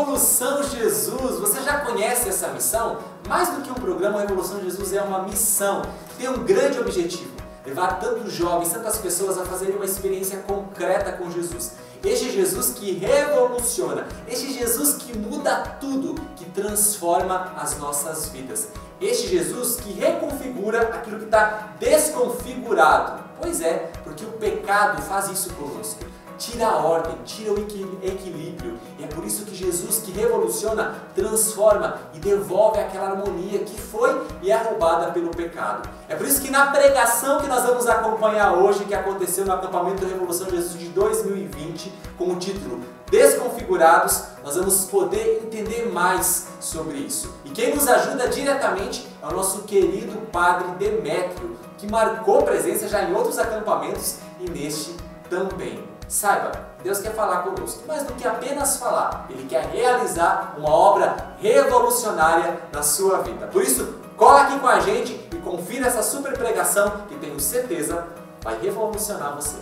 Revolução Jesus. Você já conhece essa missão? Mais do que um programa, a Revolução Jesus é uma missão. Tem um grande objetivo: levar tantos jovens, tantas pessoas a fazerem uma experiência concreta com Jesus. Este Jesus que revoluciona, este Jesus que muda tudo, que transforma as nossas vidas. Este Jesus que reconfigura aquilo que está desconfigurado. Pois é, porque o pecado faz isso conosco tira a ordem, tira o equilíbrio. E é por isso que Jesus, que revoluciona, transforma e devolve aquela harmonia que foi e é roubada pelo pecado. É por isso que na pregação que nós vamos acompanhar hoje, que aconteceu no acampamento Revolução Jesus de 2020, com o título Desconfigurados, nós vamos poder entender mais sobre isso. E quem nos ajuda diretamente é o nosso querido Padre Demétrio, que marcou presença já em outros acampamentos e neste também. Saiba, Deus quer falar conosco, mas do que apenas falar, Ele quer realizar uma obra revolucionária na sua vida. Por isso, cola aqui com a gente e confira essa super pregação que tenho certeza vai revolucionar você.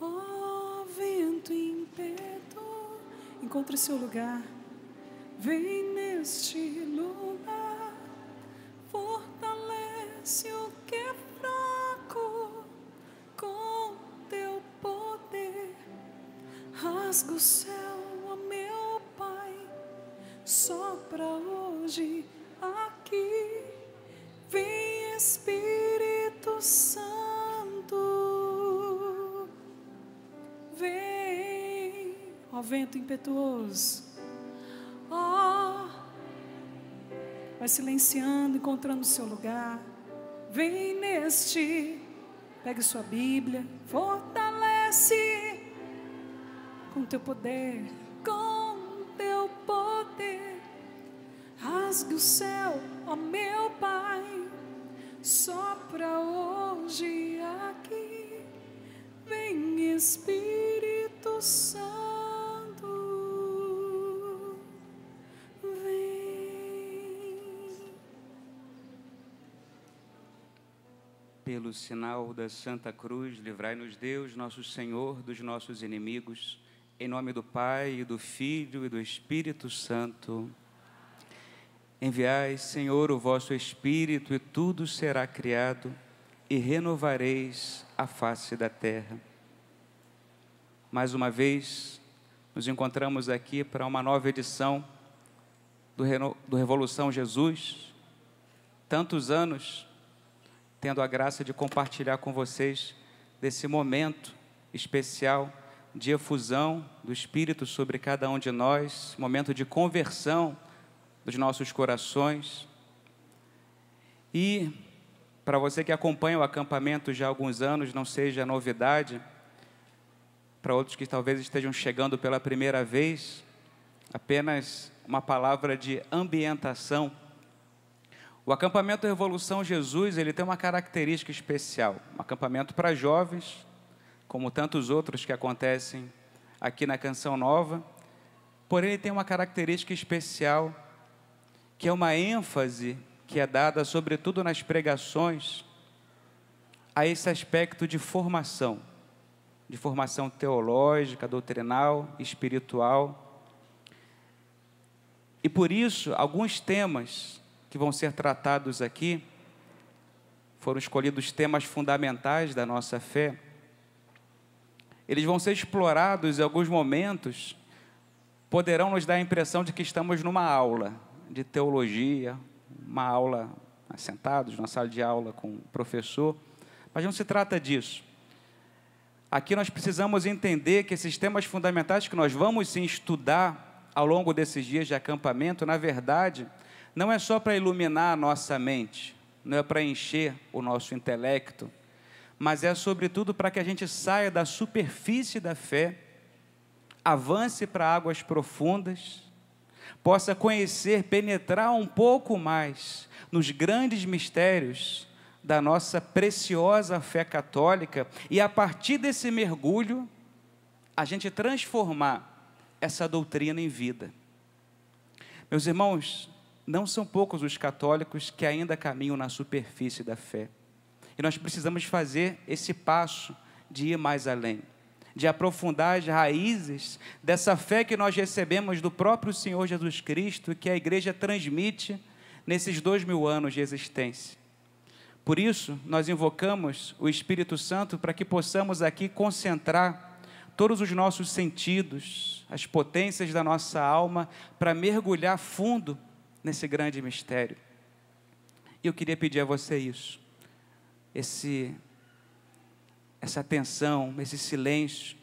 Oh, vento encontre seu lugar, vem neste lugar, fortalece o Rasga o céu, ó meu Pai, só para hoje aqui. Vem Espírito Santo, vem, ó vento impetuoso, ó, vai silenciando, encontrando o seu lugar. Vem neste, pegue sua Bíblia, fortalece teu poder, com teu poder, rasgue o céu, ó meu Pai, só para hoje aqui, vem Espírito Santo, vem. Pelo sinal da Santa Cruz, livrai-nos Deus, nosso Senhor, dos nossos inimigos em nome do Pai, e do Filho e do Espírito Santo. Enviai, Senhor, o vosso Espírito, e tudo será criado, e renovareis a face da terra. Mais uma vez, nos encontramos aqui para uma nova edição do, Reno... do Revolução Jesus. Tantos anos tendo a graça de compartilhar com vocês desse momento especial de efusão do Espírito sobre cada um de nós, momento de conversão dos nossos corações. E, para você que acompanha o acampamento já há alguns anos, não seja novidade, para outros que talvez estejam chegando pela primeira vez, apenas uma palavra de ambientação. O acampamento Revolução Jesus, ele tem uma característica especial, um acampamento para jovens, como tantos outros que acontecem aqui na Canção Nova, porém ele tem uma característica especial, que é uma ênfase que é dada, sobretudo nas pregações, a esse aspecto de formação, de formação teológica, doutrinal, espiritual. E por isso, alguns temas que vão ser tratados aqui foram escolhidos temas fundamentais da nossa fé eles vão ser explorados em alguns momentos, poderão nos dar a impressão de que estamos numa aula de teologia, uma aula sentados na sala de aula com o professor, mas não se trata disso. Aqui nós precisamos entender que esses temas fundamentais que nós vamos sim estudar ao longo desses dias de acampamento, na verdade, não é só para iluminar a nossa mente, não é para encher o nosso intelecto, mas é sobretudo para que a gente saia da superfície da fé, avance para águas profundas, possa conhecer, penetrar um pouco mais nos grandes mistérios da nossa preciosa fé católica e a partir desse mergulho a gente transformar essa doutrina em vida. Meus irmãos, não são poucos os católicos que ainda caminham na superfície da fé. E nós precisamos fazer esse passo de ir mais além, de aprofundar as raízes dessa fé que nós recebemos do próprio Senhor Jesus Cristo, que a igreja transmite nesses dois mil anos de existência. Por isso, nós invocamos o Espírito Santo para que possamos aqui concentrar todos os nossos sentidos, as potências da nossa alma, para mergulhar fundo nesse grande mistério. E eu queria pedir a você isso esse, essa atenção, esse silêncio.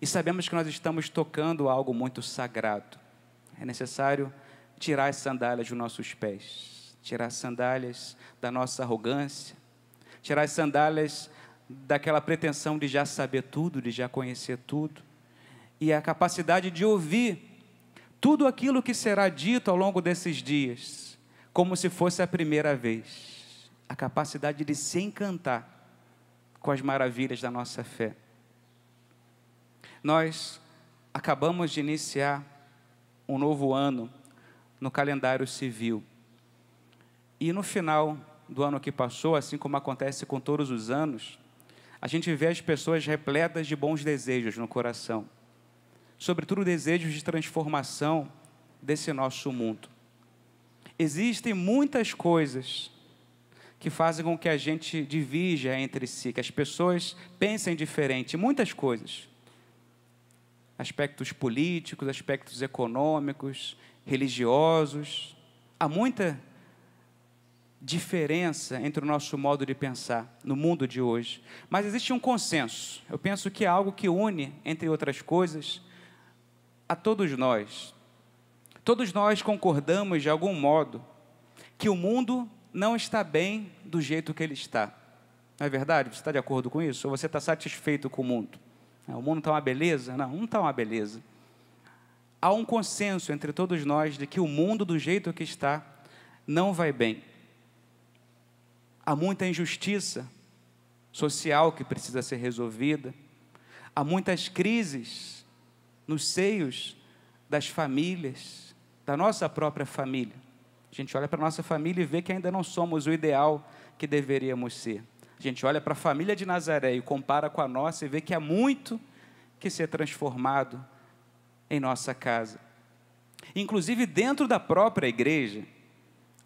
E sabemos que nós estamos tocando algo muito sagrado. É necessário tirar as sandálias dos nossos pés, tirar as sandálias da nossa arrogância, tirar as sandálias daquela pretensão de já saber tudo, de já conhecer tudo, e a capacidade de ouvir tudo aquilo que será dito ao longo desses dias, como se fosse a primeira vez a capacidade de se encantar com as maravilhas da nossa fé. Nós acabamos de iniciar um novo ano no calendário civil. E no final do ano que passou, assim como acontece com todos os anos, a gente vê as pessoas repletas de bons desejos no coração, sobretudo desejos de transformação desse nosso mundo. Existem muitas coisas que fazem com que a gente divija entre si, que as pessoas pensem diferente, muitas coisas. Aspectos políticos, aspectos econômicos, religiosos. Há muita diferença entre o nosso modo de pensar no mundo de hoje. Mas existe um consenso. Eu penso que é algo que une, entre outras coisas, a todos nós. Todos nós concordamos, de algum modo, que o mundo não está bem do jeito que ele está. Não é verdade? Você está de acordo com isso? Ou você está satisfeito com o mundo? É, o mundo está uma beleza? Não, não está uma beleza. Há um consenso entre todos nós de que o mundo, do jeito que está, não vai bem. Há muita injustiça social que precisa ser resolvida, há muitas crises nos seios das famílias, da nossa própria família. A gente olha para a nossa família e vê que ainda não somos o ideal que deveríamos ser. A gente olha para a família de Nazaré e compara com a nossa e vê que há muito que ser transformado em nossa casa. Inclusive dentro da própria igreja,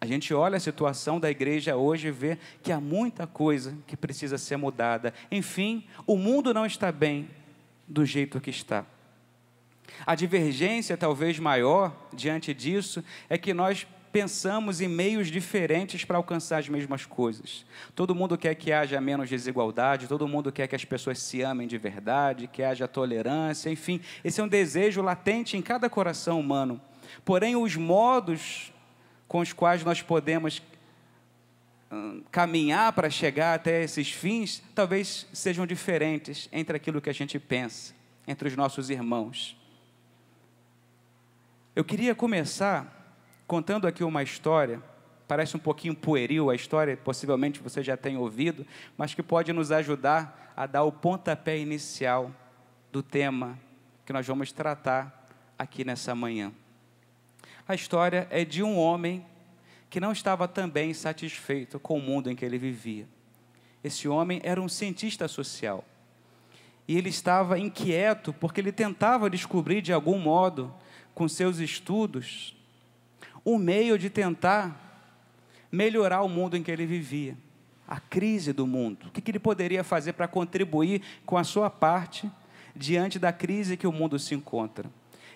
a gente olha a situação da igreja hoje e vê que há muita coisa que precisa ser mudada. Enfim, o mundo não está bem do jeito que está. A divergência talvez maior diante disso é que nós pensamos em meios diferentes para alcançar as mesmas coisas. Todo mundo quer que haja menos desigualdade, todo mundo quer que as pessoas se amem de verdade, que haja tolerância, enfim, esse é um desejo latente em cada coração humano. Porém, os modos com os quais nós podemos hum, caminhar para chegar até esses fins, talvez sejam diferentes entre aquilo que a gente pensa, entre os nossos irmãos. Eu queria começar contando aqui uma história, parece um pouquinho pueril a história, possivelmente você já tenha ouvido, mas que pode nos ajudar a dar o pontapé inicial do tema que nós vamos tratar aqui nessa manhã. A história é de um homem que não estava também satisfeito com o mundo em que ele vivia. Esse homem era um cientista social. E ele estava inquieto porque ele tentava descobrir de algum modo, com seus estudos, um meio de tentar melhorar o mundo em que ele vivia, a crise do mundo. O que, que ele poderia fazer para contribuir com a sua parte diante da crise que o mundo se encontra?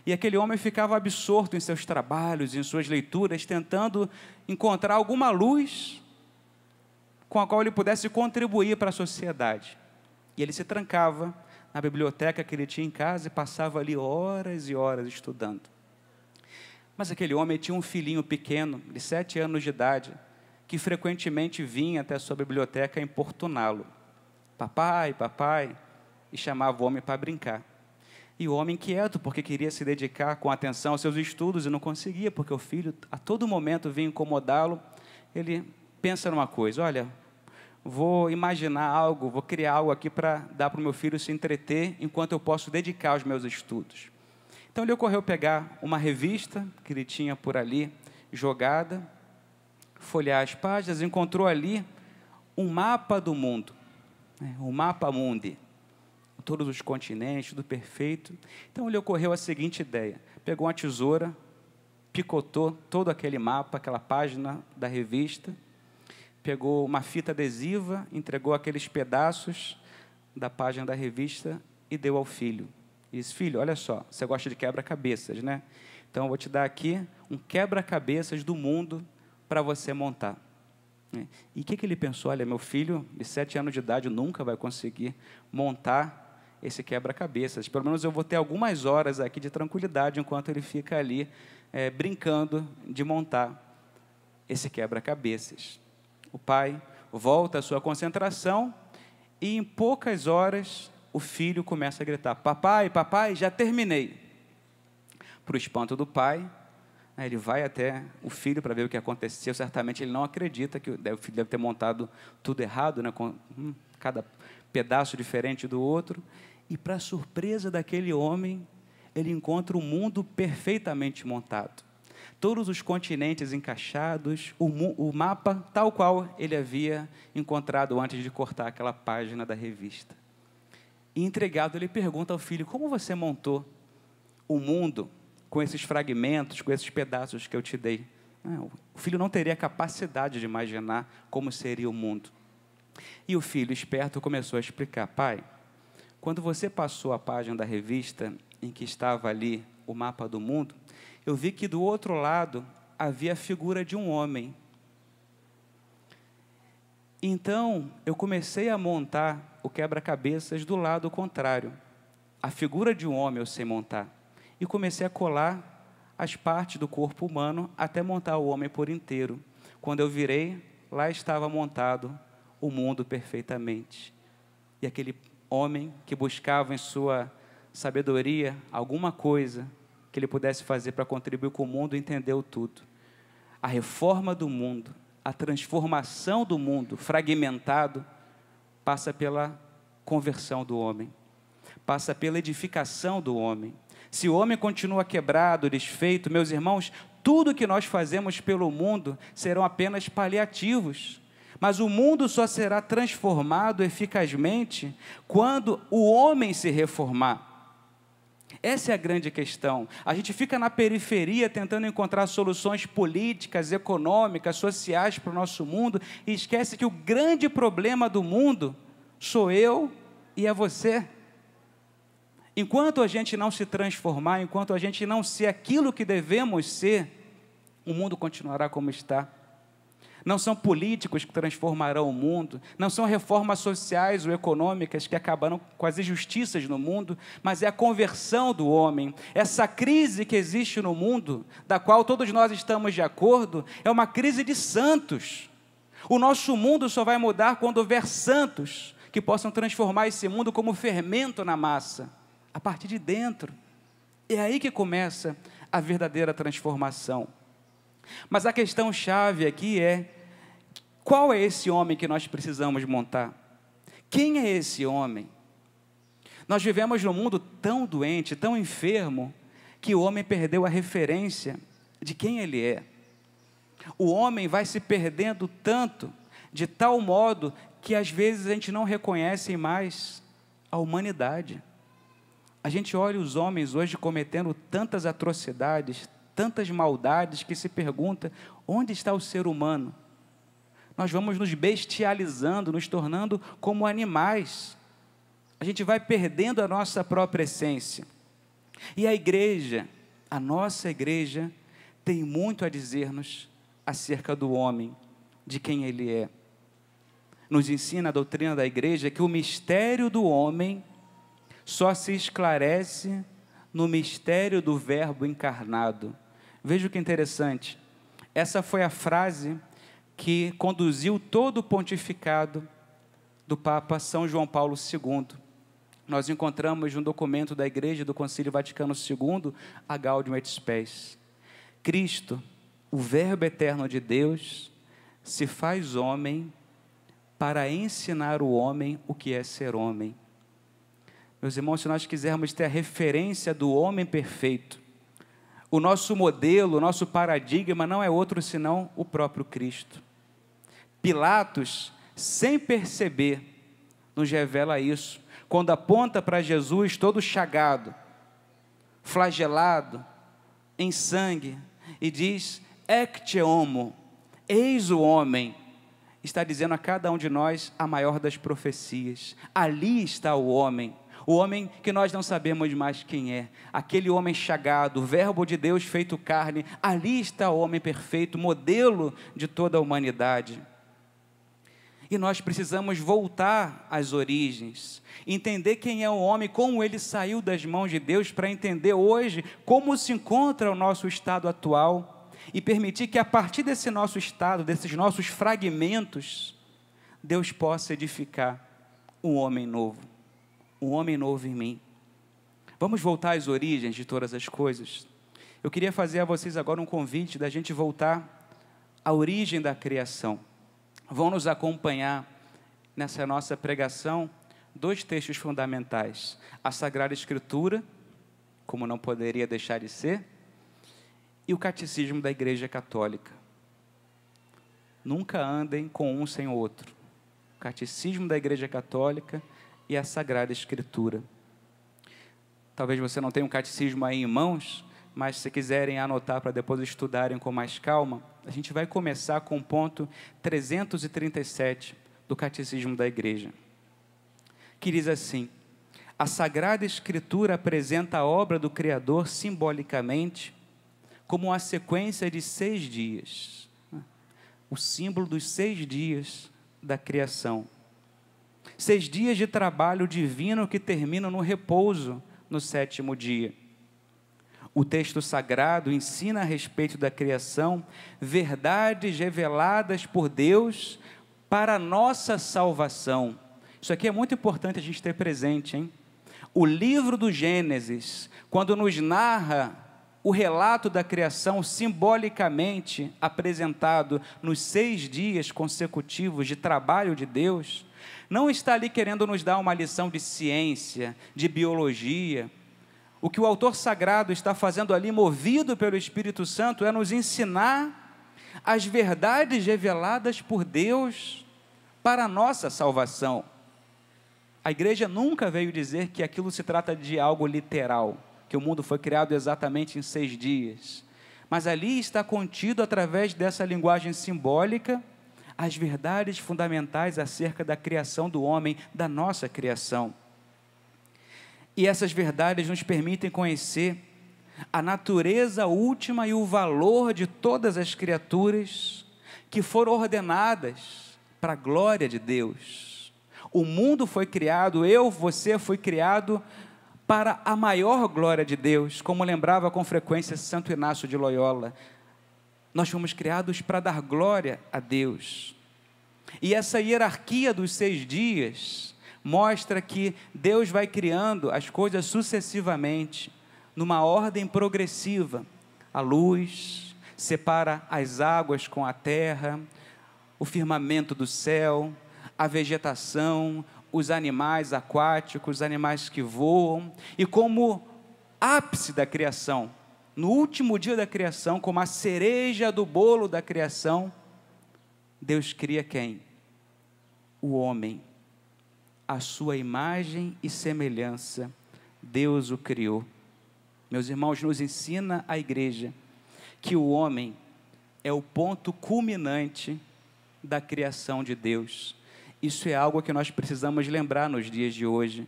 E aquele homem ficava absorto em seus trabalhos, em suas leituras, tentando encontrar alguma luz com a qual ele pudesse contribuir para a sociedade. E ele se trancava na biblioteca que ele tinha em casa e passava ali horas e horas estudando. Mas aquele homem tinha um filhinho pequeno, de sete anos de idade, que frequentemente vinha até a sua biblioteca importuná-lo. Papai, papai, e chamava o homem para brincar. E o homem inquieto, porque queria se dedicar com atenção aos seus estudos e não conseguia, porque o filho a todo momento vinha incomodá-lo. Ele pensa numa coisa: olha, vou imaginar algo, vou criar algo aqui para dar para o meu filho se entreter enquanto eu posso dedicar aos meus estudos. Então ele ocorreu pegar uma revista que ele tinha por ali jogada, folhear as páginas, encontrou ali um mapa do mundo, né? o mapa mundi, todos os continentes, tudo perfeito. Então ele ocorreu a seguinte ideia: pegou uma tesoura, picotou todo aquele mapa, aquela página da revista, pegou uma fita adesiva, entregou aqueles pedaços da página da revista e deu ao filho e disse: Filho, olha só, você gosta de quebra-cabeças, né? Então eu vou te dar aqui um quebra-cabeças do mundo para você montar. Né? E o que, que ele pensou? Olha, meu filho de sete anos de idade nunca vai conseguir montar esse quebra-cabeças. Pelo menos eu vou ter algumas horas aqui de tranquilidade enquanto ele fica ali é, brincando de montar esse quebra-cabeças. O pai volta à sua concentração e em poucas horas o filho começa a gritar: Papai, papai, já terminei. Para o espanto do pai, né, ele vai até o filho para ver o que aconteceu. Certamente ele não acredita que o filho deve ter montado tudo errado, né, com hum, cada pedaço diferente do outro. E, para surpresa daquele homem, ele encontra o um mundo perfeitamente montado. Todos os continentes encaixados, o, o mapa tal qual ele havia encontrado antes de cortar aquela página da revista. E entregado, ele pergunta ao filho: Como você montou o mundo com esses fragmentos, com esses pedaços que eu te dei? Ah, o filho não teria capacidade de imaginar como seria o mundo. E o filho esperto começou a explicar: Pai, quando você passou a página da revista em que estava ali o mapa do mundo, eu vi que do outro lado havia a figura de um homem. Então eu comecei a montar o quebra-cabeças do lado contrário, a figura de um homem eu sei montar, e comecei a colar as partes do corpo humano até montar o homem por inteiro. Quando eu virei, lá estava montado o mundo perfeitamente. E aquele homem que buscava em sua sabedoria alguma coisa que ele pudesse fazer para contribuir com o mundo, entendeu tudo. A reforma do mundo, a transformação do mundo fragmentado, passa pela conversão do homem, passa pela edificação do homem. Se o homem continua quebrado, desfeito, meus irmãos, tudo que nós fazemos pelo mundo serão apenas paliativos. Mas o mundo só será transformado eficazmente quando o homem se reformar. Essa é a grande questão. A gente fica na periferia tentando encontrar soluções políticas, econômicas, sociais para o nosso mundo e esquece que o grande problema do mundo sou eu e é você. Enquanto a gente não se transformar, enquanto a gente não ser aquilo que devemos ser, o mundo continuará como está não são políticos que transformarão o mundo, não são reformas sociais ou econômicas que acabarão com as injustiças no mundo, mas é a conversão do homem. Essa crise que existe no mundo, da qual todos nós estamos de acordo, é uma crise de santos. O nosso mundo só vai mudar quando houver santos que possam transformar esse mundo como fermento na massa, a partir de dentro. É aí que começa a verdadeira transformação. Mas a questão chave aqui é qual é esse homem que nós precisamos montar? Quem é esse homem? Nós vivemos num mundo tão doente, tão enfermo, que o homem perdeu a referência de quem ele é. O homem vai se perdendo tanto, de tal modo, que às vezes a gente não reconhece mais a humanidade. A gente olha os homens hoje cometendo tantas atrocidades, tantas maldades, que se pergunta: onde está o ser humano? nós vamos nos bestializando, nos tornando como animais. A gente vai perdendo a nossa própria essência. E a igreja, a nossa igreja, tem muito a dizer-nos acerca do homem, de quem ele é. Nos ensina a doutrina da igreja que o mistério do homem só se esclarece no mistério do Verbo encarnado. Veja o que é interessante. Essa foi a frase que conduziu todo o pontificado do Papa São João Paulo II. Nós encontramos um documento da Igreja do Concílio Vaticano II, a Gaudium et Spes. Cristo, o Verbo eterno de Deus, se faz homem para ensinar o homem o que é ser homem. Meus irmãos, se nós quisermos ter a referência do homem perfeito, o nosso modelo, o nosso paradigma não é outro senão o próprio Cristo. Pilatos, sem perceber, nos revela isso, quando aponta para Jesus todo chagado, flagelado, em sangue, e diz: Ecce homo, eis o homem. Está dizendo a cada um de nós a maior das profecias. Ali está o homem, o homem que nós não sabemos mais quem é, aquele homem chagado, verbo de Deus feito carne, ali está o homem perfeito, modelo de toda a humanidade. E nós precisamos voltar às origens, entender quem é o homem, como ele saiu das mãos de Deus, para entender hoje como se encontra o nosso estado atual e permitir que a partir desse nosso estado, desses nossos fragmentos, Deus possa edificar um homem novo, um homem novo em mim. Vamos voltar às origens de todas as coisas. Eu queria fazer a vocês agora um convite da gente voltar à origem da criação vão nos acompanhar nessa nossa pregação dois textos fundamentais: a Sagrada Escritura, como não poderia deixar de ser, e o Catecismo da Igreja Católica. Nunca andem com um sem o outro. O Catecismo da Igreja Católica e a Sagrada Escritura. Talvez você não tenha um catecismo aí em mãos, mas se quiserem anotar para depois estudarem com mais calma, a gente vai começar com o ponto 337 do Catecismo da Igreja, que diz assim: a Sagrada Escritura apresenta a obra do Criador simbolicamente como a sequência de seis dias, o símbolo dos seis dias da criação. Seis dias de trabalho divino que terminam no repouso no sétimo dia o texto sagrado ensina a respeito da criação verdades reveladas por Deus para a nossa salvação. Isso aqui é muito importante a gente ter presente, hein? O livro do Gênesis, quando nos narra o relato da criação simbolicamente apresentado nos seis dias consecutivos de trabalho de Deus, não está ali querendo nos dar uma lição de ciência, de biologia, o que o autor sagrado está fazendo ali, movido pelo Espírito Santo, é nos ensinar as verdades reveladas por Deus para a nossa salvação. A igreja nunca veio dizer que aquilo se trata de algo literal, que o mundo foi criado exatamente em seis dias. Mas ali está contido, através dessa linguagem simbólica, as verdades fundamentais acerca da criação do homem, da nossa criação. E essas verdades nos permitem conhecer a natureza última e o valor de todas as criaturas que foram ordenadas para a glória de Deus. O mundo foi criado, eu, você foi criado para a maior glória de Deus, como lembrava com frequência Santo Inácio de Loyola. Nós fomos criados para dar glória a Deus. E essa hierarquia dos seis dias mostra que Deus vai criando as coisas sucessivamente, numa ordem progressiva. A luz separa as águas com a terra, o firmamento do céu, a vegetação, os animais aquáticos, os animais que voam, e como ápice da criação, no último dia da criação, como a cereja do bolo da criação, Deus cria quem? O homem a sua imagem e semelhança, Deus o criou. Meus irmãos, nos ensina a igreja que o homem é o ponto culminante da criação de Deus. Isso é algo que nós precisamos lembrar nos dias de hoje,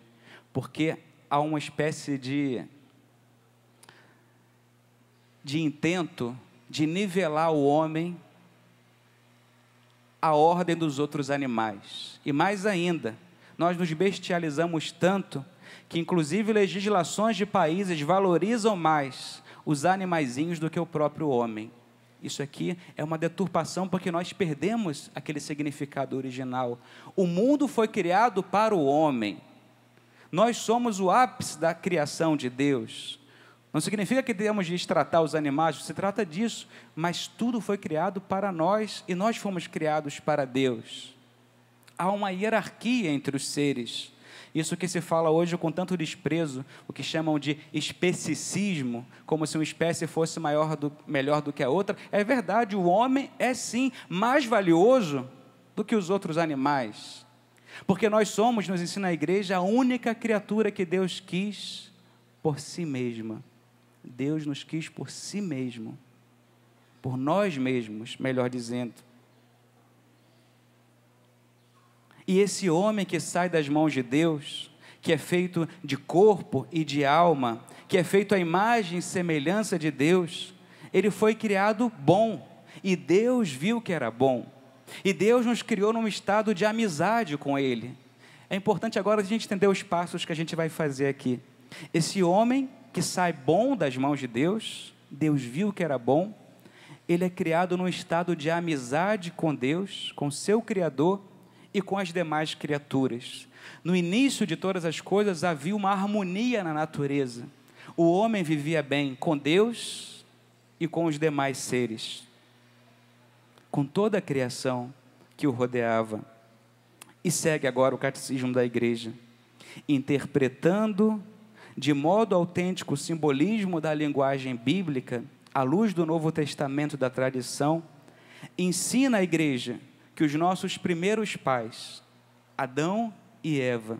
porque há uma espécie de de intento de nivelar o homem à ordem dos outros animais. E mais ainda, nós nos bestializamos tanto que, inclusive, legislações de países valorizam mais os animaizinhos do que o próprio homem. Isso aqui é uma deturpação porque nós perdemos aquele significado original. O mundo foi criado para o homem. Nós somos o ápice da criação de Deus. Não significa que temos de tratar os animais, se trata disso, mas tudo foi criado para nós e nós fomos criados para Deus. Há uma hierarquia entre os seres. Isso que se fala hoje com tanto desprezo, o que chamam de especicismo, como se uma espécie fosse maior do, melhor do que a outra. É verdade, o homem é sim mais valioso do que os outros animais. Porque nós somos, nos ensina a igreja, a única criatura que Deus quis por si mesma. Deus nos quis por si mesmo, por nós mesmos, melhor dizendo. E esse homem que sai das mãos de Deus, que é feito de corpo e de alma, que é feito à imagem e semelhança de Deus, ele foi criado bom, e Deus viu que era bom. E Deus nos criou num estado de amizade com ele. É importante agora a gente entender os passos que a gente vai fazer aqui. Esse homem que sai bom das mãos de Deus, Deus viu que era bom, ele é criado num estado de amizade com Deus, com seu Criador, e com as demais criaturas. No início de todas as coisas havia uma harmonia na natureza. O homem vivia bem com Deus e com os demais seres, com toda a criação que o rodeava. E segue agora o catecismo da igreja, interpretando de modo autêntico o simbolismo da linguagem bíblica à luz do Novo Testamento da tradição, ensina a igreja que os nossos primeiros pais, Adão e Eva,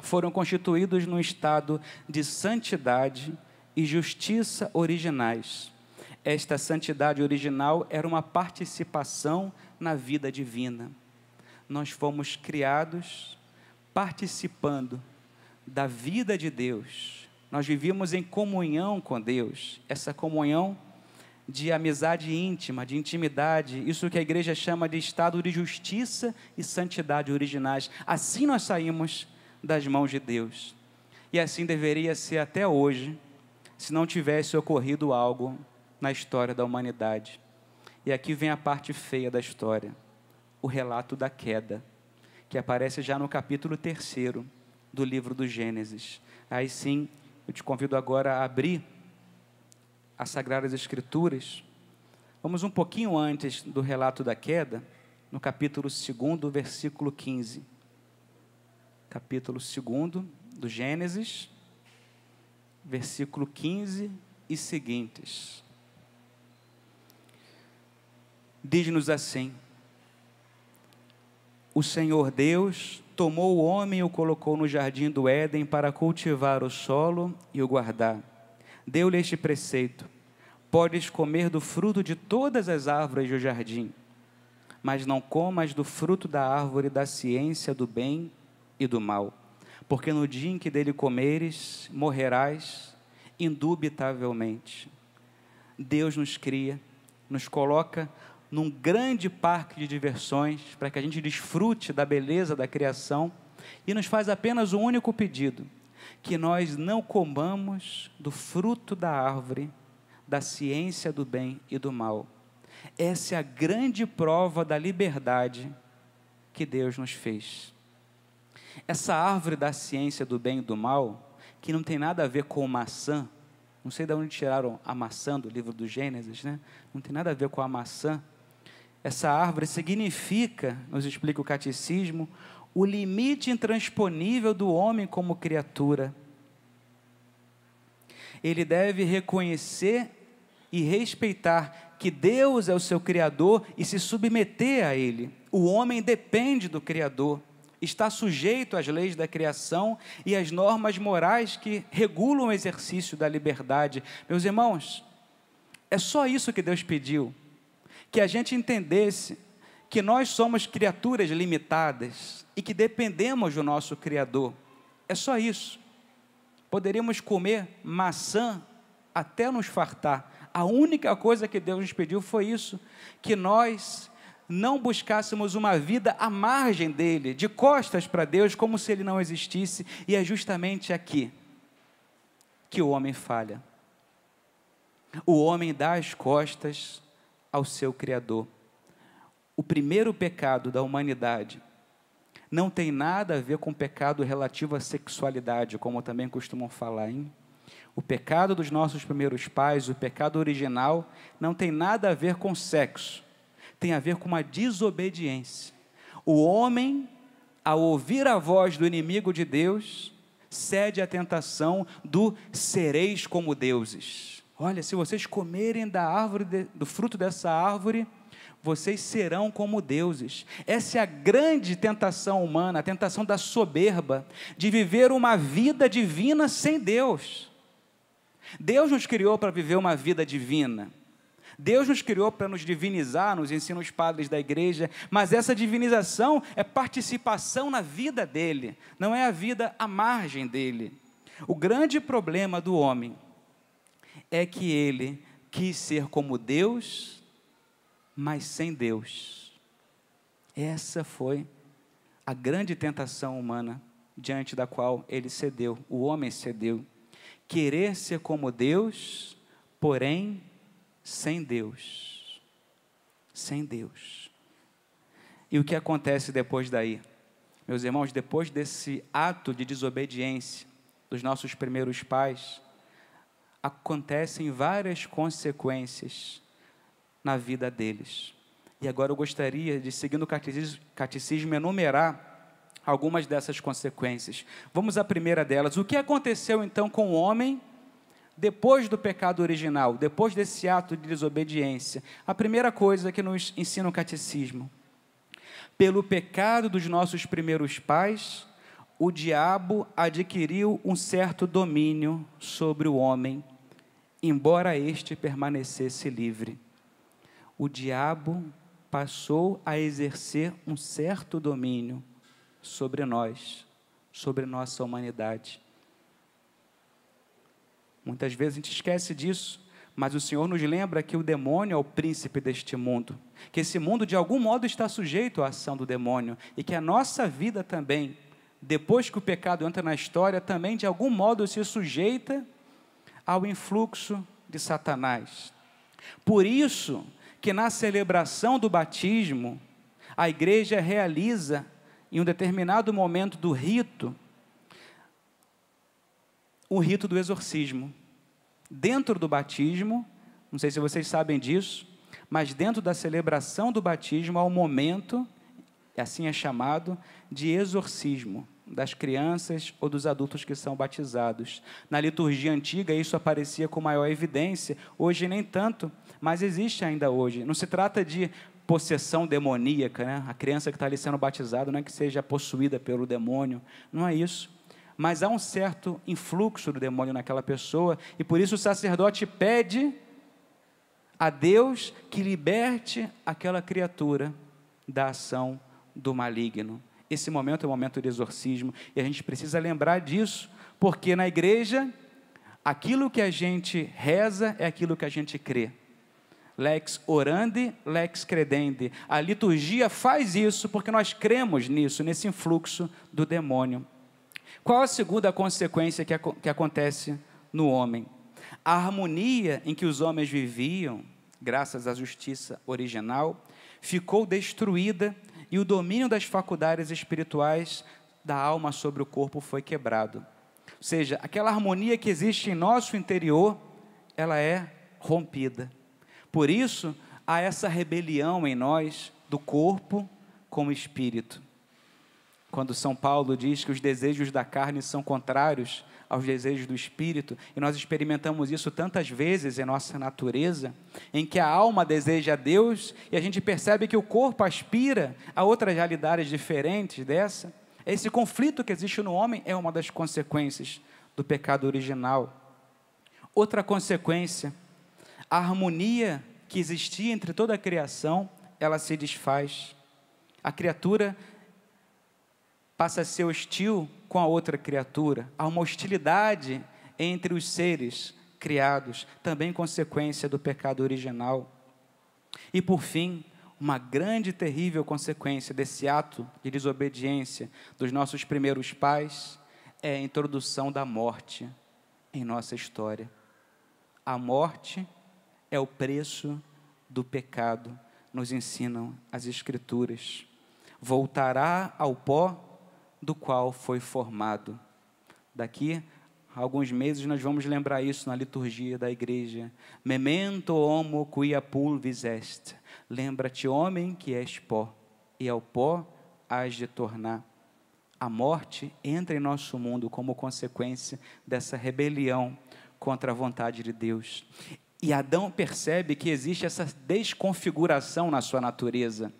foram constituídos num estado de santidade e justiça originais. Esta santidade original era uma participação na vida divina. Nós fomos criados participando da vida de Deus. Nós vivíamos em comunhão com Deus. Essa comunhão de amizade íntima, de intimidade, isso que a igreja chama de estado de justiça e santidade originais. Assim nós saímos das mãos de Deus. E assim deveria ser até hoje, se não tivesse ocorrido algo na história da humanidade. E aqui vem a parte feia da história, o relato da queda, que aparece já no capítulo 3 do livro do Gênesis. Aí sim, eu te convido agora a abrir as Sagradas Escrituras, vamos um pouquinho antes do relato da queda, no capítulo 2, versículo 15. Capítulo 2 do Gênesis, versículo 15 e seguintes. Diz-nos assim: O Senhor Deus tomou o homem e o colocou no jardim do Éden para cultivar o solo e o guardar deu-lhe este preceito: Podes comer do fruto de todas as árvores do jardim, mas não comas do fruto da árvore da ciência do bem e do mal, porque no dia em que dele comeres, morrerás indubitavelmente. Deus nos cria, nos coloca num grande parque de diversões para que a gente desfrute da beleza da criação e nos faz apenas um único pedido: que nós não comamos do fruto da árvore da ciência do bem e do mal. Essa é a grande prova da liberdade que Deus nos fez. Essa árvore da ciência do bem e do mal, que não tem nada a ver com maçã, não sei de onde tiraram a maçã do livro do Gênesis, né? Não tem nada a ver com a maçã. Essa árvore significa, nos explica o catecismo, o limite intransponível do homem como criatura. Ele deve reconhecer e respeitar que Deus é o seu Criador e se submeter a Ele. O homem depende do Criador, está sujeito às leis da criação e às normas morais que regulam o exercício da liberdade. Meus irmãos, é só isso que Deus pediu: que a gente entendesse que nós somos criaturas limitadas e que dependemos do nosso Criador. É só isso. Poderíamos comer maçã até nos fartar. A única coisa que Deus nos pediu foi isso: que nós não buscássemos uma vida à margem dele, de costas para Deus, como se ele não existisse. E é justamente aqui que o homem falha. O homem dá as costas ao seu Criador o primeiro pecado da humanidade não tem nada a ver com o pecado relativo à sexualidade, como também costumam falar, hein? O pecado dos nossos primeiros pais, o pecado original, não tem nada a ver com sexo, tem a ver com uma desobediência. O homem, ao ouvir a voz do inimigo de Deus, cede à tentação do sereis como deuses. Olha, se vocês comerem da árvore, do fruto dessa árvore, vocês serão como deuses. Essa é a grande tentação humana, a tentação da soberba, de viver uma vida divina sem Deus. Deus nos criou para viver uma vida divina. Deus nos criou para nos divinizar, nos ensina os padres da igreja, mas essa divinização é participação na vida dele, não é a vida à margem dele. O grande problema do homem é que ele quis ser como Deus mas sem Deus. Essa foi a grande tentação humana diante da qual ele cedeu, o homem cedeu. Querer ser como Deus, porém sem Deus. Sem Deus. E o que acontece depois daí? Meus irmãos, depois desse ato de desobediência dos nossos primeiros pais, acontecem várias consequências na vida deles. E agora eu gostaria de, seguindo o catecismo, catecismo enumerar algumas dessas consequências. Vamos à primeira delas. O que aconteceu então com o homem depois do pecado original, depois desse ato de desobediência? A primeira coisa que nos ensina o catecismo: pelo pecado dos nossos primeiros pais, o diabo adquiriu um certo domínio sobre o homem, embora este permanecesse livre o diabo passou a exercer um certo domínio sobre nós, sobre nossa humanidade. Muitas vezes a gente esquece disso, mas o Senhor nos lembra que o demônio é o príncipe deste mundo, que esse mundo de algum modo está sujeito à ação do demônio e que a nossa vida também, depois que o pecado entra na história, também de algum modo se sujeita ao influxo de Satanás. Por isso, que na celebração do batismo, a igreja realiza, em um determinado momento do rito, o rito do exorcismo. Dentro do batismo, não sei se vocês sabem disso, mas dentro da celebração do batismo há um momento, assim é chamado, de exorcismo das crianças ou dos adultos que são batizados. Na liturgia antiga, isso aparecia com maior evidência, hoje nem tanto, mas existe ainda hoje. Não se trata de possessão demoníaca, né? A criança que está ali sendo batizada não é que seja possuída pelo demônio, não é isso. Mas há um certo influxo do demônio naquela pessoa e por isso o sacerdote pede a Deus que liberte aquela criatura da ação do maligno. Esse momento é o momento do exorcismo e a gente precisa lembrar disso, porque na igreja aquilo que a gente reza é aquilo que a gente crê. Lex orandi, lex credendi. A liturgia faz isso porque nós cremos nisso, nesse influxo do demônio. Qual a segunda consequência que, que acontece no homem? A harmonia em que os homens viviam, graças à justiça original, ficou destruída e o domínio das faculdades espirituais da alma sobre o corpo foi quebrado. Ou seja, aquela harmonia que existe em nosso interior, ela é rompida. Por isso, há essa rebelião em nós do corpo com o espírito. Quando São Paulo diz que os desejos da carne são contrários aos desejos do espírito, e nós experimentamos isso tantas vezes em nossa natureza, em que a alma deseja a Deus e a gente percebe que o corpo aspira a outras realidades diferentes dessa. Esse conflito que existe no homem é uma das consequências do pecado original. Outra consequência a harmonia que existia entre toda a criação, ela se desfaz. A criatura passa a ser hostil com a outra criatura. Há uma hostilidade entre os seres criados, também consequência do pecado original. E por fim, uma grande e terrível consequência desse ato de desobediência dos nossos primeiros pais é a introdução da morte em nossa história. A morte é o preço do pecado, nos ensinam as Escrituras. Voltará ao pó do qual foi formado. Daqui a alguns meses nós vamos lembrar isso na liturgia da igreja. Memento homo quia pulvis est. Lembra-te, homem, que és pó, e ao pó has de tornar. A morte entra em nosso mundo como consequência dessa rebelião contra a vontade de Deus. E Adão percebe que existe essa desconfiguração na sua natureza.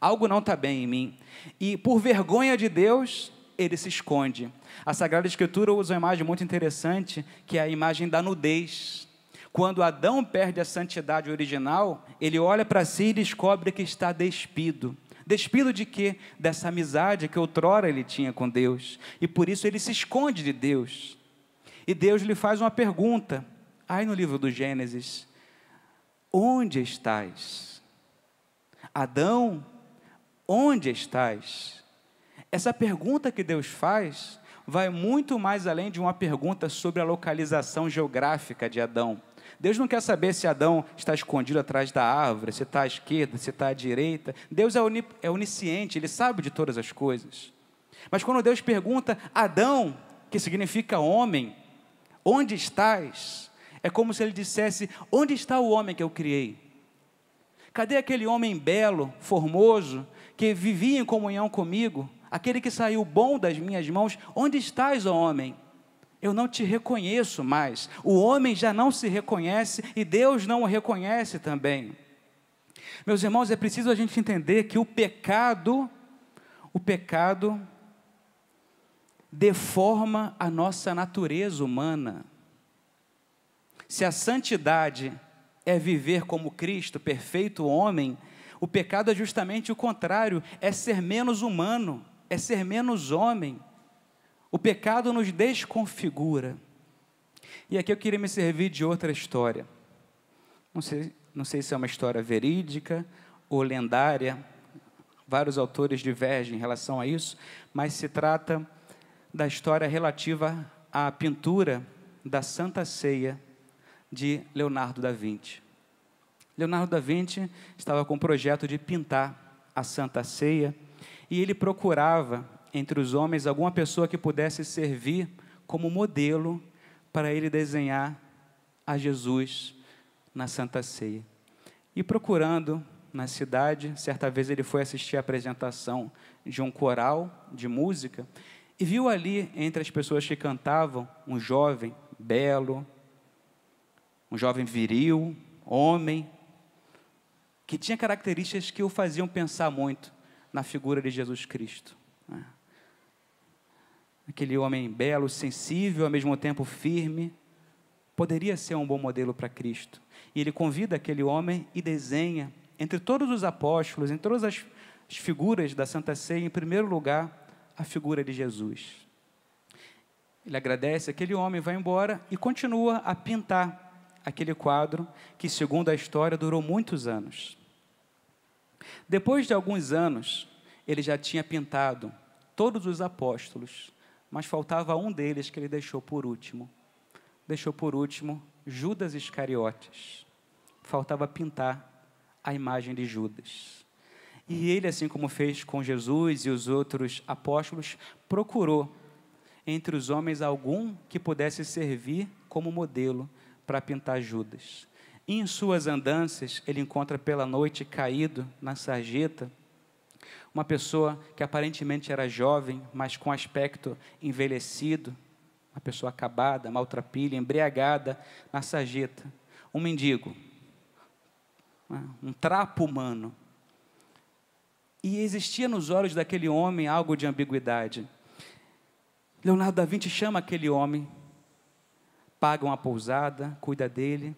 Algo não está bem em mim. E por vergonha de Deus, ele se esconde. A Sagrada Escritura usa uma imagem muito interessante, que é a imagem da nudez. Quando Adão perde a santidade original, ele olha para si e descobre que está despido. Despido de quê? Dessa amizade que outrora ele tinha com Deus. E por isso ele se esconde de Deus. E Deus lhe faz uma pergunta: Aí no livro do Gênesis, onde estás? Adão, onde estás? Essa pergunta que Deus faz vai muito mais além de uma pergunta sobre a localização geográfica de Adão. Deus não quer saber se Adão está escondido atrás da árvore, se está à esquerda, se está à direita. Deus é, uni, é onisciente, ele sabe de todas as coisas. Mas quando Deus pergunta, Adão, que significa homem, onde estás? É como se ele dissesse: Onde está o homem que eu criei? Cadê aquele homem belo, formoso, que vivia em comunhão comigo? Aquele que saiu bom das minhas mãos? Onde estás, ó homem? Eu não te reconheço mais. O homem já não se reconhece e Deus não o reconhece também. Meus irmãos, é preciso a gente entender que o pecado, o pecado deforma a nossa natureza humana. Se a santidade é viver como Cristo, perfeito homem, o pecado é justamente o contrário, é ser menos humano, é ser menos homem. O pecado nos desconfigura. E aqui eu queria me servir de outra história. Não sei, não sei se é uma história verídica ou lendária, vários autores divergem em relação a isso, mas se trata da história relativa à pintura da Santa Ceia de Leonardo da Vinci. Leonardo da Vinci estava com o projeto de pintar a Santa Ceia e ele procurava entre os homens alguma pessoa que pudesse servir como modelo para ele desenhar a Jesus na Santa Ceia. E procurando na cidade, certa vez ele foi assistir a apresentação de um coral de música e viu ali entre as pessoas que cantavam um jovem belo, um jovem viril, homem, que tinha características que o faziam pensar muito na figura de Jesus Cristo. Né? Aquele homem belo, sensível, ao mesmo tempo firme, poderia ser um bom modelo para Cristo. E ele convida aquele homem e desenha, entre todos os apóstolos, entre todas as, as figuras da Santa Ceia, em primeiro lugar, a figura de Jesus. Ele agradece, aquele homem vai embora e continua a pintar aquele quadro que, segundo a história, durou muitos anos. Depois de alguns anos, ele já tinha pintado todos os apóstolos, mas faltava um deles que ele deixou por último. Deixou por último Judas Iscariotes. Faltava pintar a imagem de Judas. E ele, assim como fez com Jesus e os outros apóstolos, procurou entre os homens algum que pudesse servir como modelo para pintar Judas. E em suas andanças, ele encontra pela noite, caído na sarjeta, uma pessoa que aparentemente era jovem, mas com aspecto envelhecido, uma pessoa acabada, maltrapilha, embriagada na sarjeta. Um mendigo, né, um trapo humano. E existia nos olhos daquele homem algo de ambiguidade. Leonardo da Vinci chama aquele homem pagam a pousada, cuida dele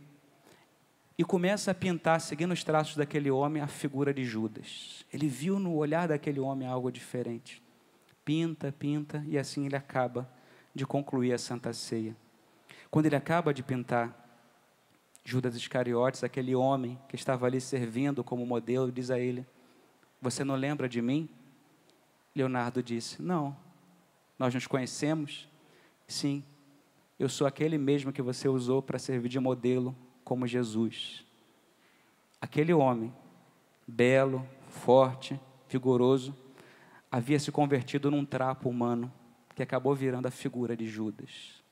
e começa a pintar, seguindo os traços daquele homem, a figura de Judas. Ele viu no olhar daquele homem algo diferente. Pinta, pinta e assim ele acaba de concluir a Santa Ceia. Quando ele acaba de pintar Judas Iscariotes, aquele homem que estava ali servindo como modelo, diz a ele: Você não lembra de mim? Leonardo disse: Não, nós nos conhecemos. Sim, eu sou aquele mesmo que você usou para servir de modelo como Jesus. Aquele homem, belo, forte, vigoroso, havia se convertido num trapo humano que acabou virando a figura de Judas.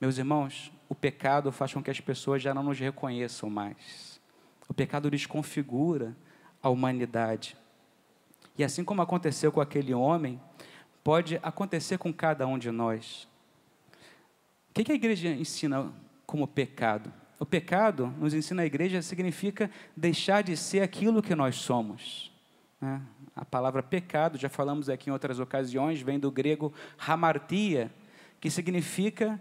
Meus irmãos, o pecado faz com que as pessoas já não nos reconheçam mais. O pecado desconfigura a humanidade. E assim como aconteceu com aquele homem, pode acontecer com cada um de nós que, que a igreja ensina como pecado? O pecado, nos ensina a igreja, significa deixar de ser aquilo que nós somos. Né? A palavra pecado, já falamos aqui em outras ocasiões, vem do grego hamartia, que significa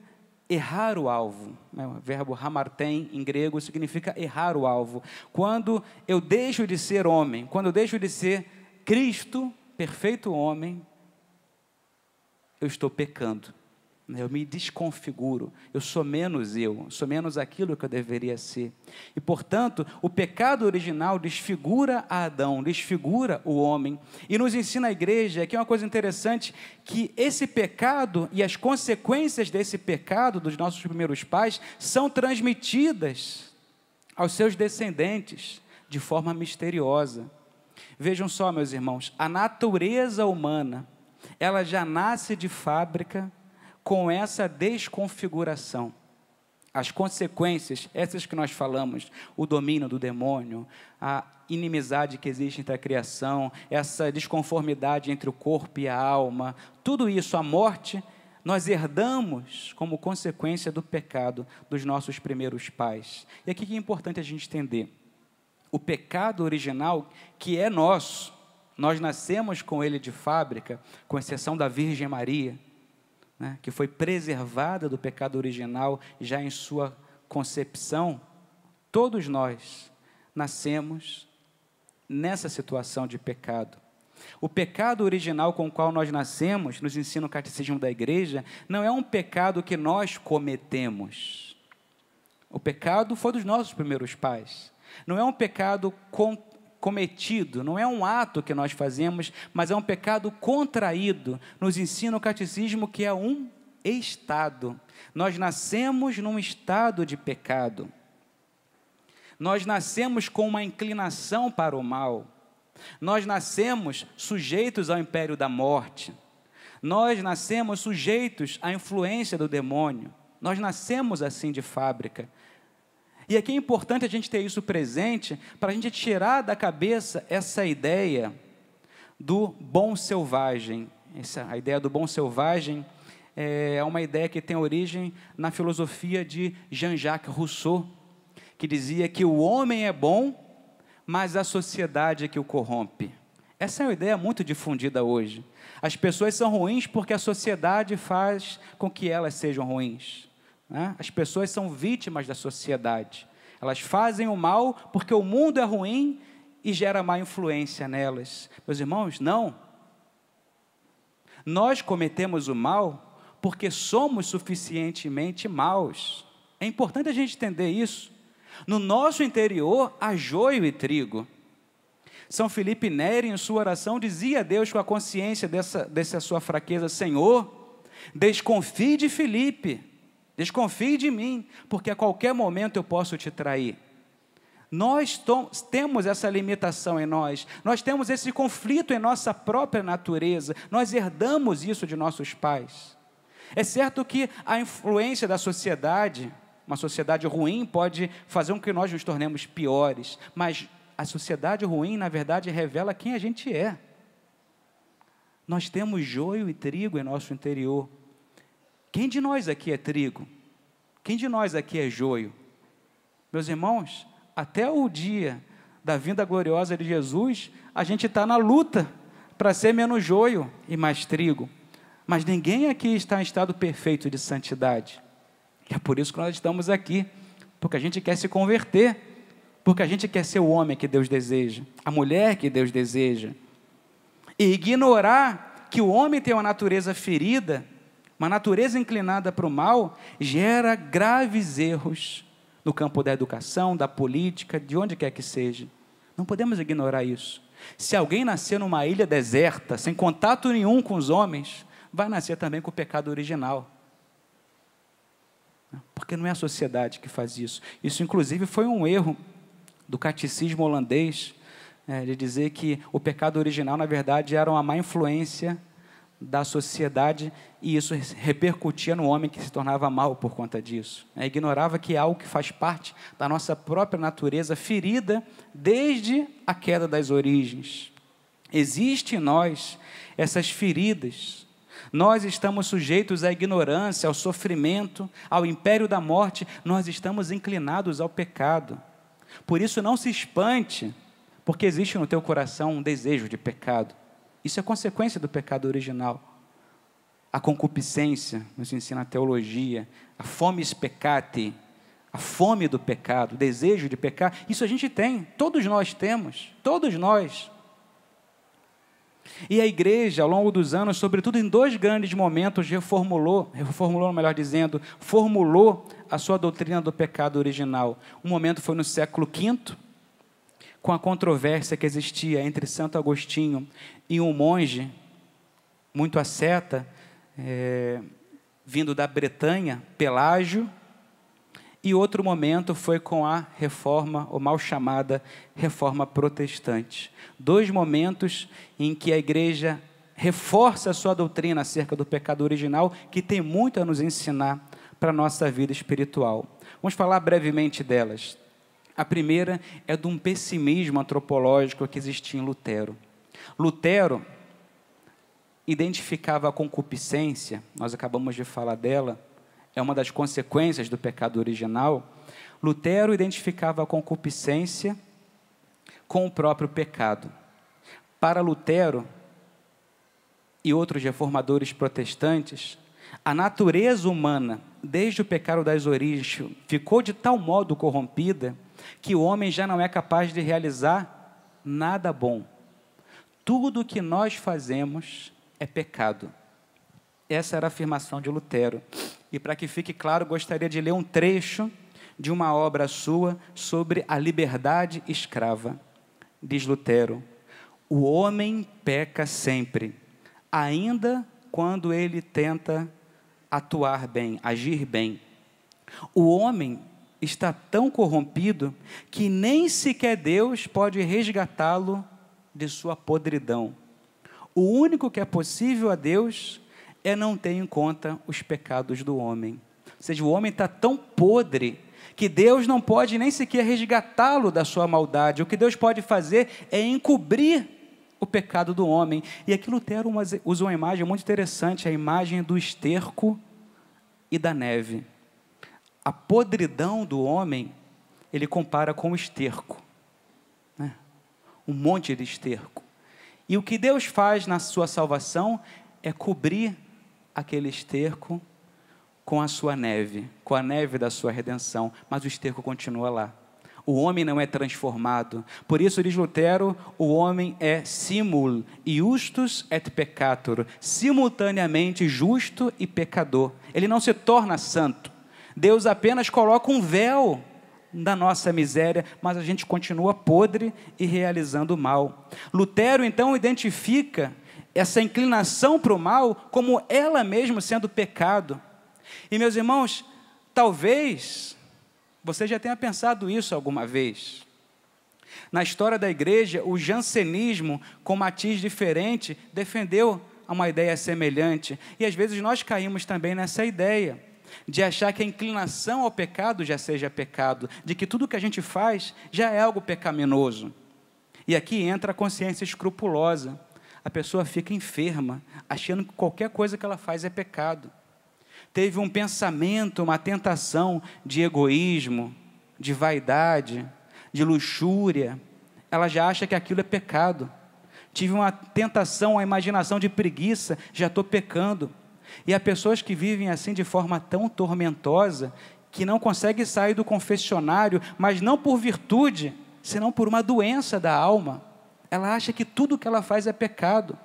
errar o alvo. Né? O verbo hamartem em grego significa errar o alvo. Quando eu deixo de ser homem, quando eu deixo de ser Cristo, perfeito homem, eu estou pecando. Eu me desconfiguro, eu sou menos eu, sou menos aquilo que eu deveria ser. E, portanto, o pecado original desfigura Adão, desfigura o homem. E nos ensina a igreja, que é uma coisa interessante, que esse pecado e as consequências desse pecado dos nossos primeiros pais são transmitidas aos seus descendentes de forma misteriosa. Vejam só, meus irmãos, a natureza humana, ela já nasce de fábrica com essa desconfiguração. As consequências, essas que nós falamos, o domínio do demônio, a inimizade que existe entre a criação, essa desconformidade entre o corpo e a alma, tudo isso, a morte, nós herdamos como consequência do pecado dos nossos primeiros pais. E aqui que é importante a gente entender: o pecado original, que é nosso, nós nascemos com ele de fábrica, com exceção da Virgem Maria né, que foi preservada do pecado original já em sua concepção, todos nós nascemos nessa situação de pecado. O pecado original com o qual nós nascemos, nos ensina o catecismo da igreja, não é um pecado que nós cometemos. O pecado foi dos nossos primeiros pais. Não é um pecado cometido, não é um ato que nós fazemos, mas é um pecado contraído. Nos ensina o catecismo que é um estado. Nós nascemos num estado de pecado. Nós nascemos com uma inclinação para o mal. Nós nascemos sujeitos ao império da morte. Nós nascemos sujeitos à influência do demônio. Nós nascemos assim de fábrica. E aqui é importante a gente ter isso presente para a gente tirar da cabeça essa ideia do bom selvagem. Essa, a ideia do bom selvagem é, é uma ideia que tem origem na filosofia de Jean-Jacques Rousseau, que dizia que o homem é bom, mas a sociedade é que o corrompe. Essa é uma ideia muito difundida hoje. As pessoas são ruins porque a sociedade faz com que elas sejam ruins. Né? As pessoas são vítimas da sociedade. Elas fazem o mal porque o mundo é ruim e gera má influência nelas. Meus irmãos, não. Nós cometemos o mal porque somos suficientemente maus. É importante a gente entender isso. No nosso interior há joio e trigo. São Felipe Neri, em sua oração, dizia a Deus com a consciência dessa, dessa sua fraqueza: Senhor, desconfie de Felipe Desconfie de mim, porque a qualquer momento eu posso te trair. Nós temos essa limitação em nós, nós temos esse conflito em nossa própria natureza, nós herdamos isso de nossos pais. É certo que a influência da sociedade, uma sociedade ruim, pode fazer com que nós nos tornemos piores, mas a sociedade ruim, na verdade, revela quem a gente é. Nós temos joio e trigo em nosso interior. Quem de nós aqui é trigo? Quem de nós aqui é joio? Meus irmãos, até o dia da vinda gloriosa de Jesus, a gente está na luta para ser menos joio e mais trigo. Mas ninguém aqui está em estado perfeito de santidade. E é por isso que nós estamos aqui, porque a gente quer se converter, porque a gente quer ser o homem que Deus deseja, a mulher que Deus deseja. E ignorar que o homem tem uma natureza ferida uma natureza inclinada para o mal gera graves erros no campo da educação, da política, de onde quer que seja. Não podemos ignorar isso. Se alguém nascer numa ilha deserta, sem contato nenhum com os homens, vai nascer também com o pecado original. Porque não é a sociedade que faz isso. Isso, inclusive, foi um erro do catecismo holandês, é, de dizer que o pecado original, na verdade, era uma má influência da sociedade e isso repercutia no homem que se tornava mal por conta disso. É, ignorava que é algo que faz parte da nossa própria natureza ferida desde a queda das origens. Existe em nós essas feridas. Nós estamos sujeitos à ignorância, ao sofrimento, ao império da morte, nós estamos inclinados ao pecado. Por isso não se espante, porque existe no teu coração um desejo de pecado isso é consequência do pecado original. A concupiscência, nos ensina a teologia, a fome pecati, a fome do pecado, o desejo de pecar, isso a gente tem, todos nós temos, todos nós. E a igreja, ao longo dos anos, sobretudo em dois grandes momentos, reformulou, reformulou, melhor dizendo, formulou a sua doutrina do pecado original. Um momento foi no século V, com a controvérsia que existia entre Santo Agostinho e um monge muito aceta, é, vindo da Bretanha, Pelágio, e outro momento foi com a reforma, ou mal chamada reforma protestante. Dois momentos em que a igreja reforça a sua doutrina acerca do pecado original, que tem muito a nos ensinar para a nossa vida espiritual. Vamos falar brevemente delas. A primeira é de um pessimismo antropológico que existia em Lutero. Lutero identificava a concupiscência, nós acabamos de falar dela, é uma das consequências do pecado original. Lutero identificava a concupiscência com o próprio pecado. Para Lutero e outros reformadores protestantes, a natureza humana, desde o pecado das origens, ficou de tal modo corrompida que o homem já não é capaz de realizar nada bom. Tudo o que nós fazemos é pecado. Essa era a afirmação de Lutero. E para que fique claro, gostaria de ler um trecho de uma obra sua sobre a liberdade escrava. Diz Lutero: O homem peca sempre, ainda quando ele tenta atuar bem, agir bem. O homem está tão corrompido que nem sequer Deus pode resgatá-lo de sua podridão. O único que é possível a Deus é não ter em conta os pecados do homem. Ou seja, o homem está tão podre que Deus não pode nem sequer resgatá-lo da sua maldade. O que Deus pode fazer é encobrir o pecado do homem. E aqui Lutero usa uma imagem muito interessante, a imagem do esterco e da neve a podridão do homem, ele compara com o esterco. Né? Um monte de esterco. E o que Deus faz na sua salvação é cobrir aquele esterco com a sua neve, com a neve da sua redenção, mas o esterco continua lá. O homem não é transformado. Por isso diz Lutero, o homem é simul justus et peccator, simultaneamente justo e pecador. Ele não se torna santo, Deus apenas coloca um véu da nossa miséria, mas a gente continua podre e realizando o mal. Lutero então identifica essa inclinação para o mal como ela mesma sendo pecado. E meus irmãos, talvez você já tenha pensado isso alguma vez. Na história da igreja, o jansenismo, com matiz diferente, defendeu uma ideia semelhante. E às vezes nós caímos também nessa ideia de achar que a inclinação ao pecado já seja pecado, de que tudo que a gente faz já é algo pecaminoso. E aqui entra a consciência escrupulosa. A pessoa fica enferma, achando que qualquer coisa que ela faz é pecado. Teve um pensamento, uma tentação de egoísmo, de vaidade, de luxúria. Ela já acha que aquilo é pecado. Tive uma tentação, uma imaginação de preguiça, já estou pecando e há pessoas que vivem assim de forma tão tormentosa que não conseguem sair do confessionário, mas não por virtude, senão por uma doença da alma. Ela acha que tudo que ela faz é pecado.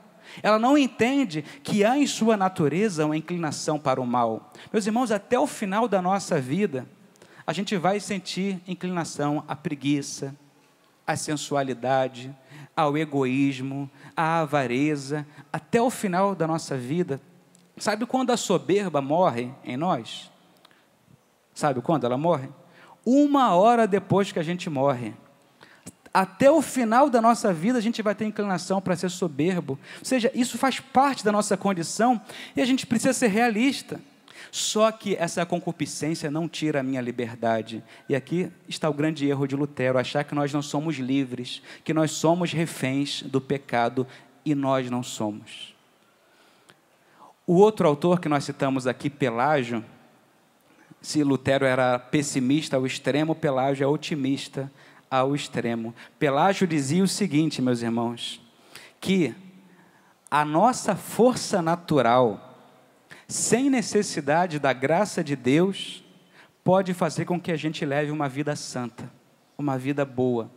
Ela não entende que há em sua natureza uma inclinação para o mal. Meus irmãos, até o final da nossa vida, a gente vai sentir inclinação à preguiça, à sensualidade, ao egoísmo, à avareza. Até o final da nossa vida, Sabe quando a soberba morre em nós? Sabe quando ela morre? Uma hora depois que a gente morre. Até o final da nossa vida a gente vai ter inclinação para ser soberbo. Ou seja, isso faz parte da nossa condição e a gente precisa ser realista. Só que essa concupiscência não tira a minha liberdade. E aqui está o grande erro de Lutero, achar que nós não somos livres, que nós somos reféns do pecado e nós não somos. O outro autor que nós citamos aqui, Pelágio, se Lutero era pessimista ao extremo, Pelágio é otimista ao extremo. Pelágio dizia o seguinte, meus irmãos, que a nossa força natural, sem necessidade da graça de Deus, pode fazer com que a gente leve uma vida santa, uma vida boa.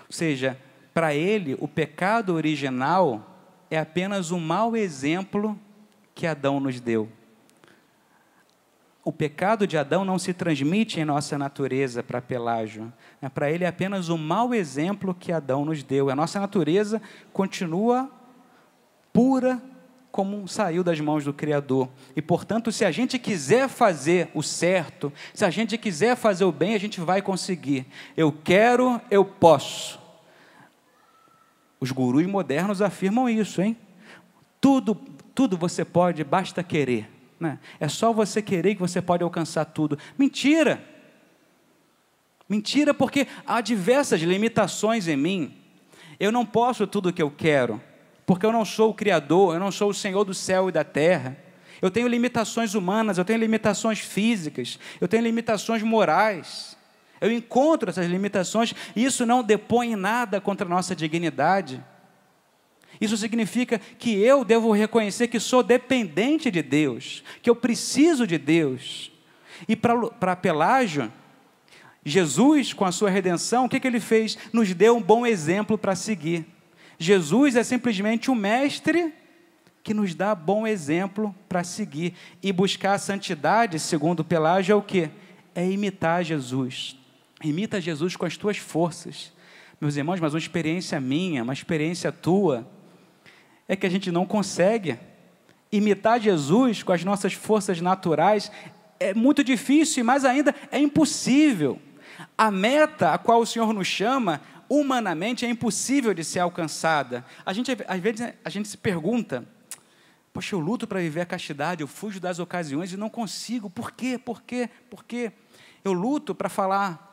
Ou seja, para ele, o pecado original é apenas um mau exemplo que Adão nos deu. O pecado de Adão não se transmite em nossa natureza para Pelágio. É para ele é apenas um mau exemplo que Adão nos deu. A nossa natureza continua pura como saiu das mãos do Criador. E, portanto, se a gente quiser fazer o certo, se a gente quiser fazer o bem, a gente vai conseguir. Eu quero, eu posso. Os gurus modernos afirmam isso, hein? Tudo, tudo você pode, basta querer. Né? É só você querer que você pode alcançar tudo. Mentira! Mentira, porque há diversas limitações em mim. Eu não posso tudo o que eu quero, porque eu não sou o Criador, eu não sou o Senhor do céu e da terra. Eu tenho limitações humanas, eu tenho limitações físicas, eu tenho limitações morais. Eu encontro essas limitações e isso não depõe nada contra a nossa dignidade. Isso significa que eu devo reconhecer que sou dependente de Deus, que eu preciso de Deus. E para Pelágio, Jesus, com a sua redenção, o que, que ele fez? Nos deu um bom exemplo para seguir. Jesus é simplesmente o mestre que nos dá bom exemplo para seguir. E buscar a santidade, segundo Pelágio, é o que? É imitar Jesus. Imita Jesus com as tuas forças. Meus irmãos, mas uma experiência minha, uma experiência tua, é que a gente não consegue imitar Jesus com as nossas forças naturais. É muito difícil e mais ainda é impossível. A meta a qual o Senhor nos chama, humanamente, é impossível de ser alcançada. A gente, às vezes, a gente se pergunta, Poxa, eu luto para viver a castidade, eu fujo das ocasiões e não consigo. Por quê? Por quê? Por quê? Eu luto para falar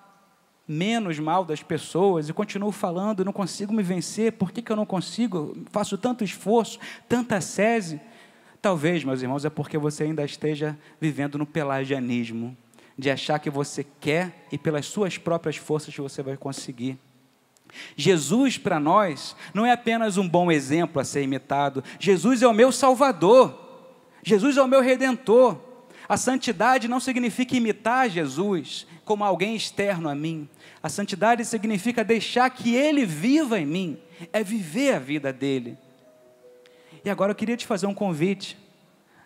menos mal das pessoas e continuo falando, não consigo me vencer, por que, que eu não consigo? Faço tanto esforço, tanta sese. Talvez, meus irmãos, é porque você ainda esteja vivendo no pelagianismo, de achar que você quer e pelas suas próprias forças você vai conseguir. Jesus para nós não é apenas um bom exemplo a ser imitado, Jesus é o meu Salvador, Jesus é o meu Redentor. A santidade não significa imitar Jesus como alguém externo a mim. A santidade significa deixar que Ele viva em mim, é viver a vida dele. E agora eu queria te fazer um convite.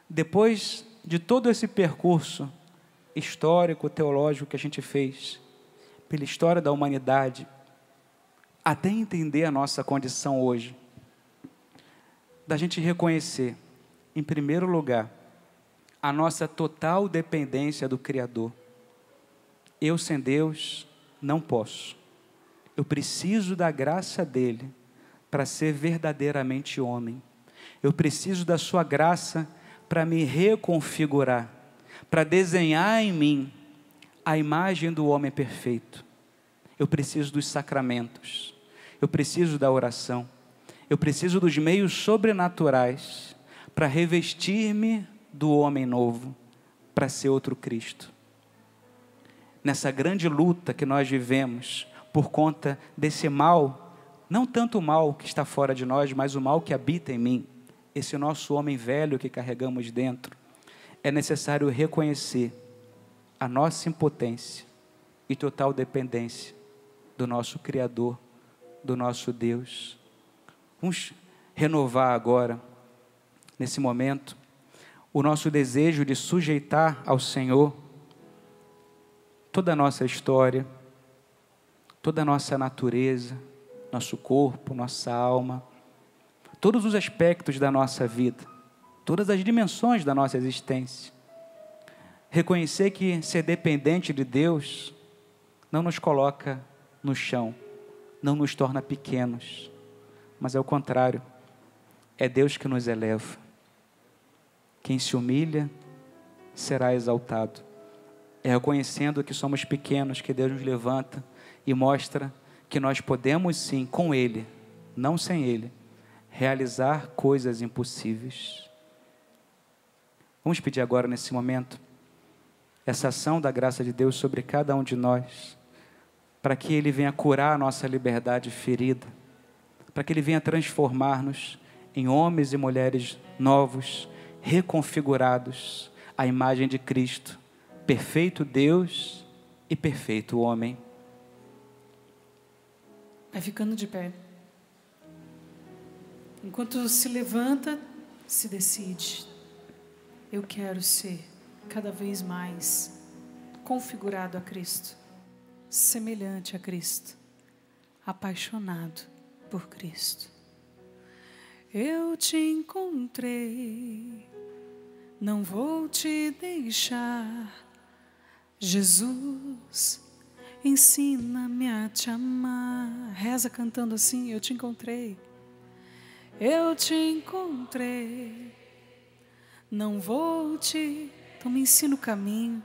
Depois de todo esse percurso histórico, teológico que a gente fez, pela história da humanidade, até entender a nossa condição hoje, da gente reconhecer, em primeiro lugar, a nossa total dependência do Criador. Eu sem Deus não posso. Eu preciso da graça dele para ser verdadeiramente homem. Eu preciso da sua graça para me reconfigurar, para desenhar em mim a imagem do homem perfeito. Eu preciso dos sacramentos. Eu preciso da oração. Eu preciso dos meios sobrenaturais para revestir-me do homem novo para ser outro Cristo. Nessa grande luta que nós vivemos por conta desse mal, não tanto o mal que está fora de nós, mas o mal que habita em mim, esse nosso homem velho que carregamos dentro, é necessário reconhecer a nossa impotência e total dependência do nosso Criador, do nosso Deus. Vamos renovar agora, nesse momento, o nosso desejo de sujeitar ao Senhor toda a nossa história, toda a nossa natureza, nosso corpo, nossa alma, todos os aspectos da nossa vida, todas as dimensões da nossa existência. Reconhecer que ser dependente de Deus não nos coloca no chão, não nos torna pequenos, mas é o contrário, é Deus que nos eleva. Quem se humilha será exaltado. É reconhecendo que somos pequenos que Deus nos levanta e mostra que nós podemos sim, com Ele, não sem Ele, realizar coisas impossíveis. Vamos pedir agora, nesse momento, essa ação da graça de Deus sobre cada um de nós, para que Ele venha curar a nossa liberdade ferida, para que Ele venha transformar-nos em homens e mulheres novos reconfigurados à imagem de Cristo, perfeito Deus e perfeito homem. Vai ficando de pé. Enquanto se levanta, se decide. Eu quero ser cada vez mais configurado a Cristo, semelhante a Cristo, apaixonado por Cristo. Eu te encontrei não vou te deixar. Jesus, ensina-me a te amar. Reza cantando assim: Eu te encontrei. Eu te encontrei. Não vou te. Então me ensina o caminho.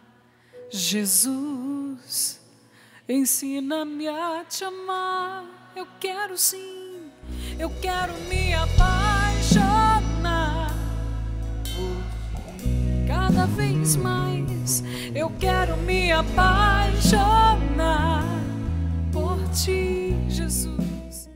Jesus, ensina-me a te amar. Eu quero sim. Eu quero me apaixonar. cada vez mais eu quero me apaixonar por ti, Jesus.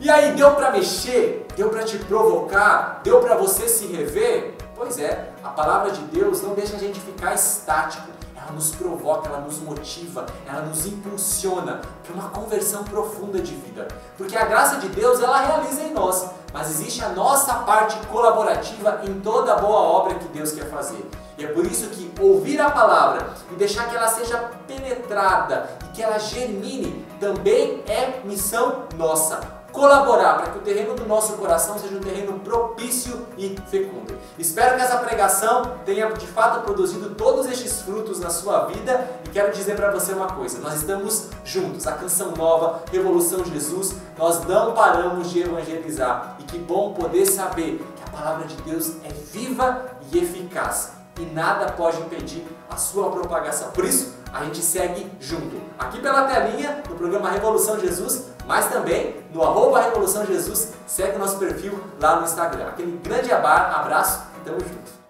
E aí, deu para mexer? Deu para te provocar? Deu para você se rever? Pois é, a palavra de Deus não deixa a gente ficar estático. Ela nos provoca, ela nos motiva, ela nos impulsiona para uma conversão profunda de vida. Porque a graça de Deus ela realiza em nós, mas existe a nossa parte colaborativa em toda boa obra que Deus quer fazer. E é por isso que ouvir a palavra e deixar que ela seja penetrada e que ela germine também é missão nossa. Colaborar para que o terreno do nosso coração seja um terreno propício e fecundo. Espero que essa pregação tenha de fato produzido todos estes frutos na sua vida e quero dizer para você uma coisa: nós estamos juntos, a canção nova, Revolução Jesus, nós não paramos de evangelizar e que bom poder saber que a palavra de Deus é viva e eficaz e nada pode impedir a sua propagação. Por isso, a gente segue junto. Aqui pela telinha, no programa Revolução Jesus, mas também no arroba Revolução Jesus, segue o nosso perfil lá no Instagram. Aquele grande abraço, e tamo junto.